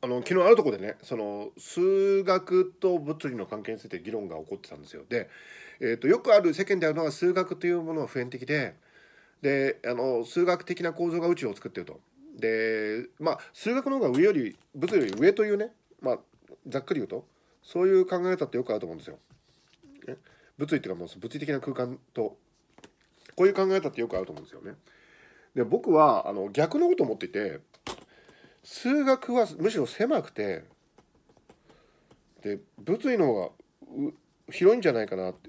あの昨日あるとこでねその数学と物理の関係について議論が起こってたんですよ。で、えーと、とよくある世間であるのは数学というものは普遍的でであの数学的な構造が宇宙を作っていると。でまあ数学の方が上より物理より上というね、まあ、ざっくり言うとそういう考え方ってよくあると思うんですよ。ね、物理っていうかもう物理的な空間とこういう考え方ってよくあると思うんですよね。で僕はあの逆のことを思っていて数学はむしろ狭くてで物理の方が広いんじゃないかなって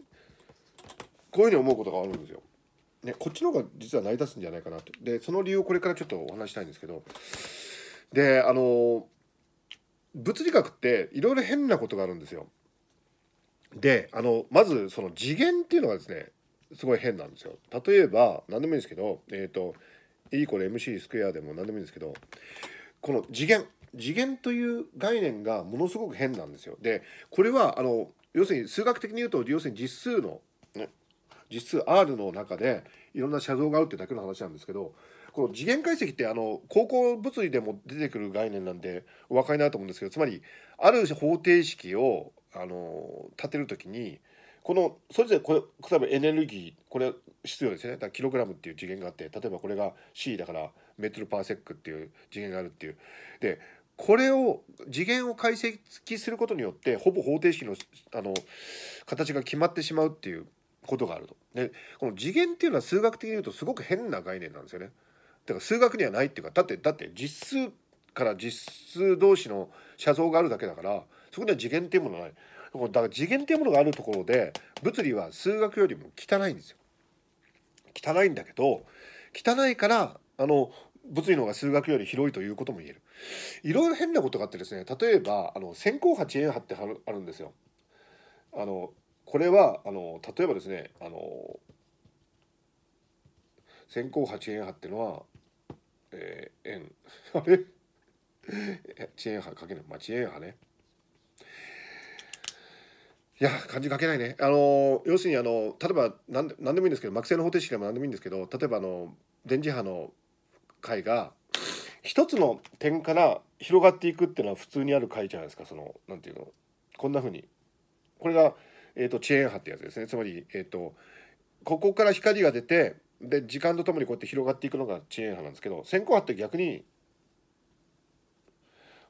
こういうふうに思うことがあるんですよ。ね、こっちの方が実は成り立つんじゃないかなと。でその理由をこれからちょっとお話したいんですけどであの物理学っていろいろ変なことがあるんですよ。であのまずその次元っていうのがですねすごい変なんですよ。例えば何でもいいんですけど、えーと、E MC スクエアでも何でもいいんですけどこの次元次元という概念がものすごく変なんですよ。でこれはあの要するに数学的に言うと要するに実数の、ね、実数 R の中でいろんな写像があるってだけの話なんですけどこの次元解析ってあの高校物理でも出てくる概念なんでお分かりになると思うんですけどつまりある方程式をあの立てるときにこのそれぞれこれ例えばエネルギーこれ質量ですねだからキログラムっていう次元があって例えばこれが C だからメートルパーセックっていう次元があるっていう。でこれを次元を解析することによってほぼ方程式のあの形が決まってしまうっていうことがあると。でこの次元っていうのは数学的に言うとすごく変な概念なんですよね。だから数学にはないっていうかだってだって実数から実数同士の写像があるだけだからそこには次元っていうものはない。だから次元っていうものがあるところで物理は数学よりも汚いんですよ。汚いんだけど汚いからあの物理の方が数学より広いということも言えるいろいろ変なことがあってですね例えばあの線波遅延波ってあるんですよあのこれはあの例えばですねあの線波遅延波っていうのは、えー、円あれ遅延波かけないまあ遅延波ねいや漢字書けないねあの要するにあの例えば何で何でもいいんですけど惑星の方程式でも何でもいいんですけど例えばあの電磁波の回が一つの点から広がっていくっていうのは普通にある回じゃないですかそのなんていうのこんなふうにこれが、えーと、遅延波ってやつですねつまり、えーと、ここから光が出てで時間とともにこうやって広がっていくのが遅延波なんですけど先行波って逆に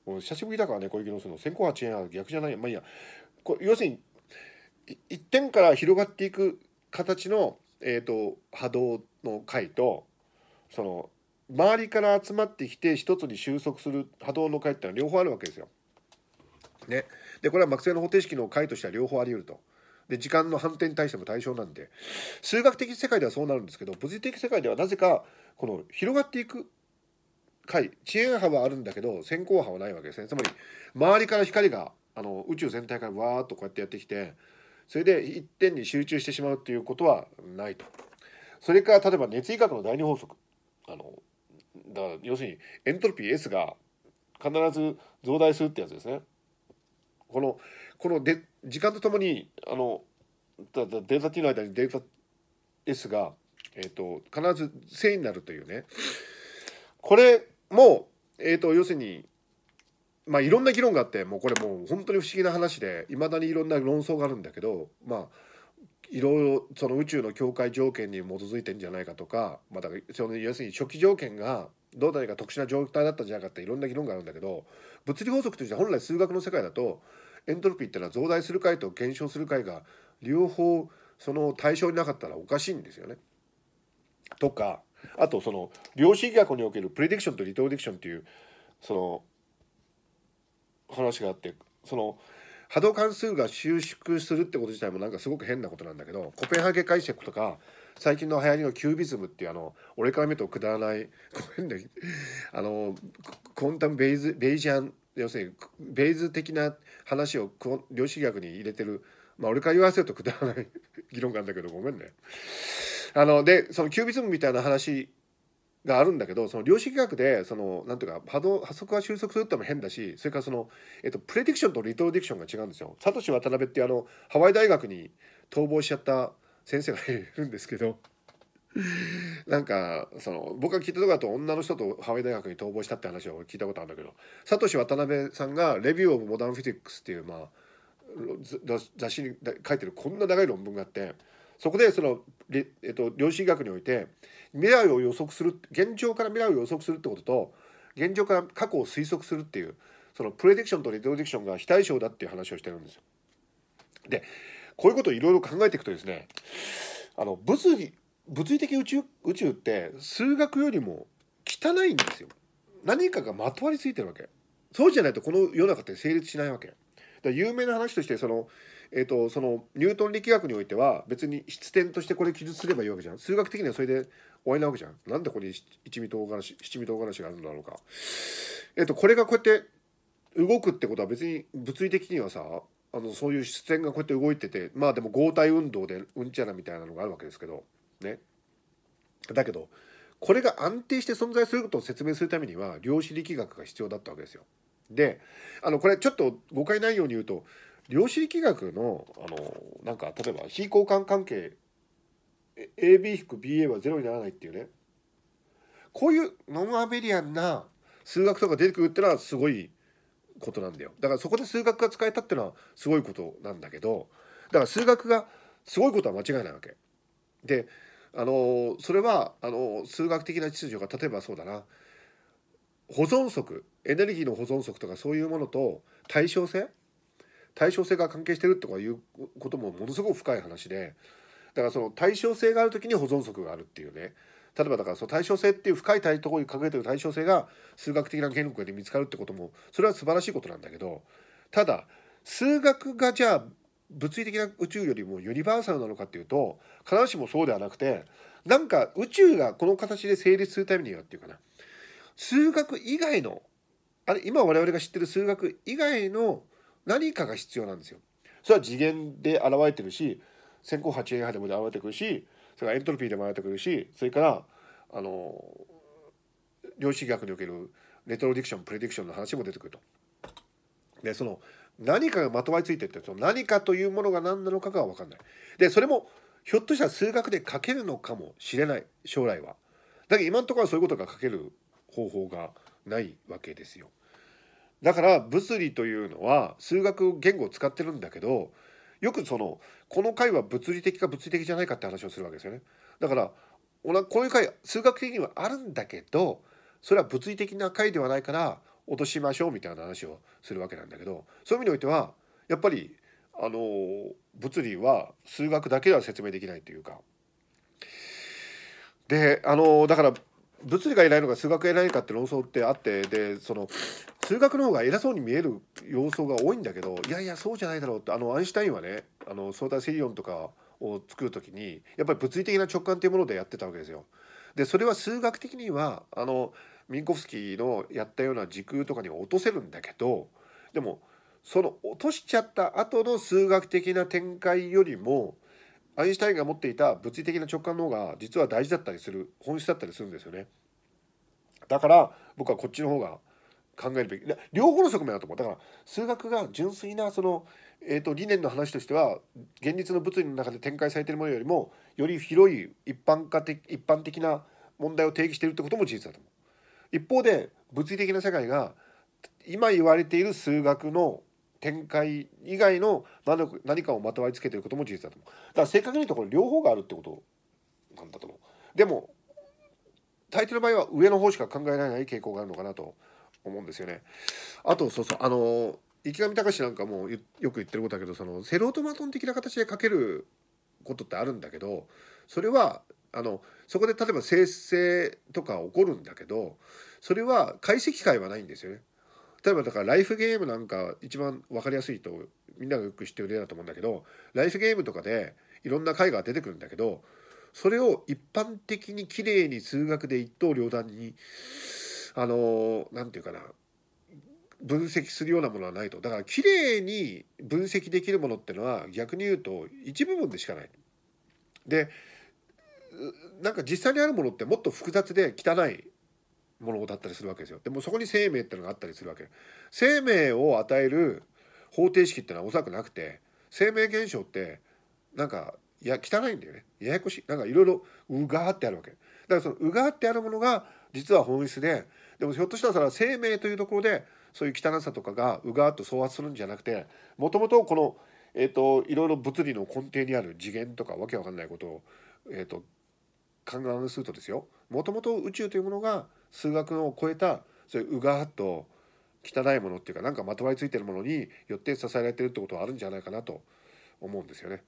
久しぶりだからね小池のその先行波遅延波逆じゃないまあいいやこ要するに一点から広がっていく形の、えーと波動の回とその周りから集まってきて一つに収束する波動の回ってのは両方あるわけですよ。ね、でこれは惑星の方程式の解としては両方あり得ると。で時間の反転に対しても対象なんで数学的世界ではそうなるんですけど物理的世界ではなぜかこの広がっていく回遅延波はあるんだけど先行波はないわけですねつまり周りから光があの宇宙全体からわーっとこうやってやってきてそれで一点に集中してしまうっていうことはないと。それから例えば熱医学の第二法則あのだから要するにエントロピー S が必ず増大するってやつですね。このこので時間とともにあのだだデータ T の間にデータ S が、えーと、必ず正になるというねこれも、えーと、と要するに、まあ、いろんな議論があってもうこれもう本当に不思議な話でいまだにいろんな論争があるんだけどまあいろいろその宇宙の境界条件に基づいてんじゃないかとか、まあ、だからその要するに初期条件がどうなか特殊な状態だったんじゃなかったいろんな議論があるんだけど物理法則として本来数学の世界だとエントロピーってのは増大する回と減少する回が両方その対象になかったらおかしいんですよね。とかあとその量子力学におけるプレディクションとリトーディクションっていうその話があってその波動関数が収縮するってこと自体もなんかすごく変なことなんだけどコペンハーゲ解釈とか最近の流行りのキュービズムっていうあの俺から見るとくだらない ごめんねあのコンタムベイズベイジャン要するにベイズ的な話を量子学に入れてるまあ俺から言わせるとくだらない 議論があるんだけどごめんね。あのでそのキュービズムみたいな話があるんだけどその量子学でそのなんていうか波動波速が収束するっても変だしそれからその、えっと、プレディクションとリトルディクションが違うんですよ。サトシ渡辺ってあのハワイ大学に逃亡しちゃった先生がいるんですけどなんかその僕が聞いたところだと女の人とハワイ大学に逃亡したって話は俺聞いたことあるんだけどサトシ渡辺さんが「レビュー・オブ・モダン・フィジックス」っていうまあ雑誌に書いてるこんな長い論文があってそこでその、えっと、量子医学において未来を予測する現状から未来を予測するってことと現状から過去を推測するっていうそのプレディクションとレトロディクションが非対称だっていう話をしてるんですよ。でこういうことをいろいろ考えていくとですねあの物理物理的宇宙宇宙って数学よりも汚いんですよ何かがまとわりついてるわけそうじゃないとこの世の中って成立しないわけだ有名な話としてその,、えーと、そのニュートン力学においては別に質点としてこれ記述すればいいわけじゃん数学的にはそれで終わりなわけじゃんなんでここに一味唐辛子七味唐辛子があるんだろうかえっ、ー、とこれがこうやって動くってことは別に物理的にはさあのそういう視線がこうやって動いててまあでも合体運動でうんちゃらみたいなのがあるわけですけどねだけどこれが安定して存在することを説明するためには量子力学が必要だったわけですよ。であのこれちょっと誤解ないように言うと量子力学のあのなんか例えば非交換関係 AB-BA は0にならないっていうねこういうノンアベリアンな数学とか出てくるってのはすごいことなんだよだからそこで数学が使えたっていうのはすごいことなんだけどだから数学がすごいことは間違いないわけ。であのそれはあの数学的な秩序が例えばそうだな保存則エネルギーの保存則とかそういうものと対称性対称性が関係してるとかいうこともものすごく深い話でだからその対称性がある時に保存則があるっていうね例えばだからその対称性っていう深いところに隠れてる対称性が数学的な言語で見つかるってこともそれは素晴らしいことなんだけどただ数学がじゃあ物理的な宇宙よりもユニバーサルなのかっていうと必ずしもそうではなくてなんか宇宙がこの形で成立するためにはっていうかな数学以外のあれ今我々が知ってる数学以外の何かが必要なんですよ。それは次元で現れてるし先行8円派でも現れてくるしそれからエントロピーでも現れてくるしそれからあの量子学におけるレトロディクションプレディクションの話も出てくると。でその何かがまとわりついてってその何かというものが何なのかが分かんない。でそれもひょっとしたら数学で書けるのかもしれない将来は。だけど今のところはそういうことが書ける方法がないわけですよ。だから物理というのは数学言語を使ってるんだけどよくそのこの回は物理的か物理的じゃないかって話をするわけですよね。だからこういう回数学的にはあるんだけどそれは物理的な回ではないから落としましょうみたいな話をするわけなんだけどそういう意味においてはやっぱりあの物理は数学だけでは説明できないというか。であのだから物理が偉いのか数学が偉いかって論争ってあってでその数学の方が偉そうに見える様相が多いんだけどいやいやそうじゃないだろうってあのアインシュタインはねあの相対性理論とかを作る時にやっぱり物理的な直感というものでやってたわけですよ。でそれは数学的にはあのミンコフスキーのやったような時空とかに落とせるんだけどでもその落としちゃった後の数学的な展開よりもアインシュタインが持っていた物理的な直感の方が実は大事だったりする本質だったりするんですよねだから僕はこっちの方が考えるべき両方の側面だと思うだから数学が純粋なその、えーと、理念の話としては現実の物理の中で展開されているものよりもより広い一般化的一般的な問題を提起しているってことも事実だと思う一方で物理的な世界が今言われている数学の展開以外の何かをまとわりつけてることも事実だと思うだから正確に言うとこれ両方があるってことなんだと思うでも大抵の場合は上の方しか考えられない傾向があるのかなと思うんですよねあとそうそうあの池上隆なんかもよく言ってることだけどそのセロトマトン的な形で書けることってあるんだけどそれはあのそこで例えば生成とか起こるんだけどそれは解析会はないんですよね。例えばだからライフゲームなんか一番分かりやすいとみんながよく知ってる例だと思うんだけどライフゲームとかでいろんな絵画が出てくるんだけどそれを一般的に綺麗に数学で一刀両断にあの何て言うかな分析するようなものはないとだから綺麗に分析できるものってのは逆に言うと一部分でしかない。でなんか実際にあるものってもっと複雑で汚いものだったりするわけですよ。でもそこに生命ってのがあったりするわけ。生命を与える方程式ってのはおそらくなくて生命現象ってなんかいや汚いんだよねややこしいなんかいろいろうがーってあるわけだからそのうがーってあるものが実は本質ででもひょっとしたら生命というところでそういう汚さとかがうがーっと創発するんじゃなくてもともとこの、えーと、いろいろ物理の根底にある次元とかわけわかんないことを、えーと、と勘案するとですよもともと宇宙というものが数学を超えたそういううがっと汚いものっていうかなんかまとわりついてるものによって支えられてるってことはあるんじゃないかなと思うんですよね。